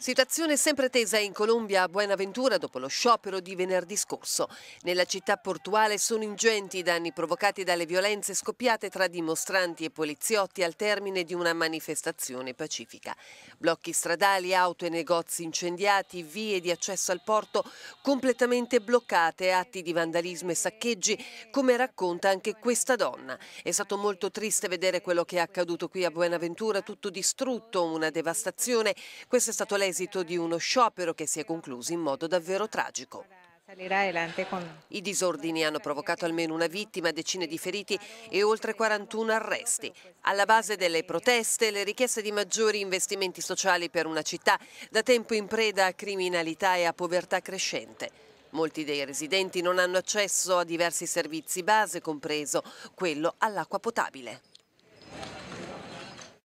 Situazione sempre tesa in Colombia a Buenaventura dopo lo sciopero di venerdì scorso. Nella città portuale sono ingenti i danni provocati dalle violenze scoppiate tra dimostranti e poliziotti al termine di una manifestazione pacifica. Blocchi stradali, auto e negozi incendiati, vie di accesso al porto completamente bloccate, atti di vandalismo e saccheggi, come racconta anche questa donna. È stato molto triste vedere quello che è accaduto qui a Buenaventura, tutto distrutto, una devastazione. Questo è stato lei l'esito di uno sciopero che si è concluso in modo davvero tragico. I disordini hanno provocato almeno una vittima, decine di feriti e oltre 41 arresti. Alla base delle proteste le richieste di maggiori investimenti sociali per una città da tempo in preda a criminalità e a povertà crescente. Molti dei residenti non hanno accesso a diversi servizi base, compreso quello all'acqua potabile.